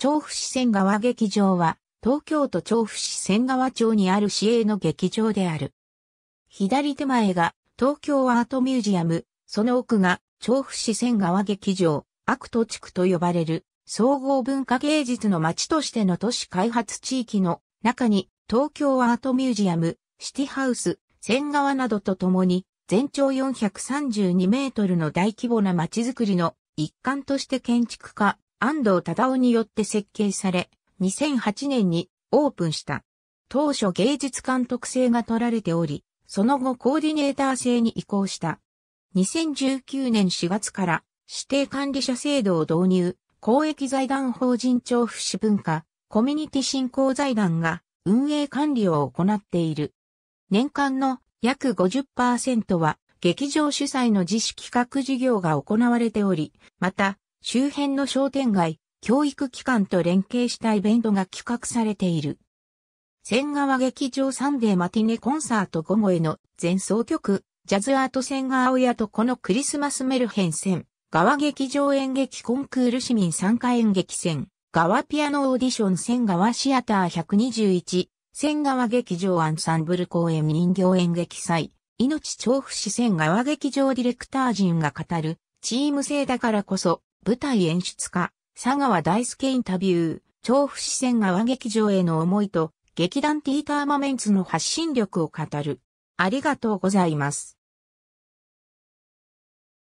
調布市仙川劇場は、東京都調布市仙川町にある市営の劇場である。左手前が東京アートミュージアム、その奥が調布市仙川劇場、悪都地区と呼ばれる総合文化芸術の街としての都市開発地域の中に東京アートミュージアム、シティハウス、仙川などとともに全長432メートルの大規模な街づくりの一環として建築家、安藤忠夫によって設計され、2008年にオープンした。当初芸術監督制が取られており、その後コーディネーター制に移行した。2019年4月から指定管理者制度を導入、公益財団法人調布市文化、コミュニティ振興財団が運営管理を行っている。年間の約50%は劇場主催の自主企画事業が行われており、また周辺の商店街、教育機関と連携したイベントが企画されている。千川劇場サンデーマティネコンサート午後への前奏曲、ジャズアート千川親とこのクリスマスメルヘン戦、川劇場演劇コンクール市民参加演劇戦、川ピアノオーディション千川シアター121、千川劇場アンサンブル公演人形演劇祭、命調布市千川劇場ディレクター陣が語る、チーム制だからこそ、舞台演出家、佐川大輔インタビュー、調布視線川劇場への思いと、劇団ティーターマメンツの発信力を語る。ありがとうございます。